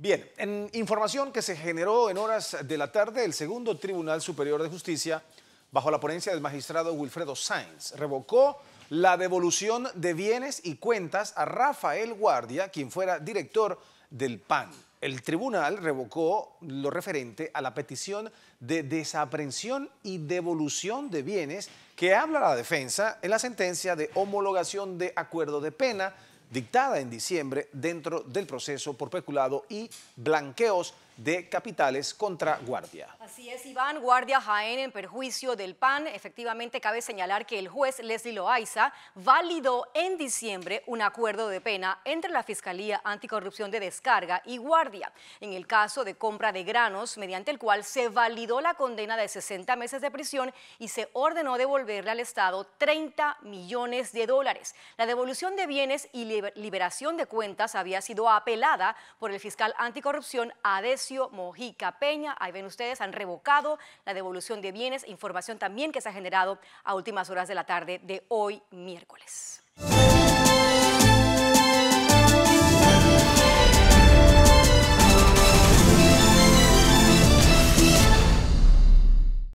Bien, en información que se generó en horas de la tarde, el segundo Tribunal Superior de Justicia, bajo la ponencia del magistrado Wilfredo Sáenz, revocó la devolución de bienes y cuentas a Rafael Guardia, quien fuera director del PAN. El tribunal revocó lo referente a la petición de desaprensión y devolución de bienes que habla la defensa en la sentencia de homologación de acuerdo de pena dictada en diciembre dentro del proceso por peculado y blanqueos de capitales contra Guardia. Así es, Iván, Guardia Jaén en perjuicio del PAN. Efectivamente, cabe señalar que el juez Leslie Loaiza validó en diciembre un acuerdo de pena entre la Fiscalía Anticorrupción de Descarga y Guardia en el caso de compra de granos, mediante el cual se validó la condena de 60 meses de prisión y se ordenó devolverle al Estado 30 millones de dólares. La devolución de bienes y liberación de cuentas había sido apelada por el fiscal anticorrupción Ades Mojica Peña. Ahí ven ustedes, han revocado la devolución de bienes, información también que se ha generado a últimas horas de la tarde de hoy miércoles.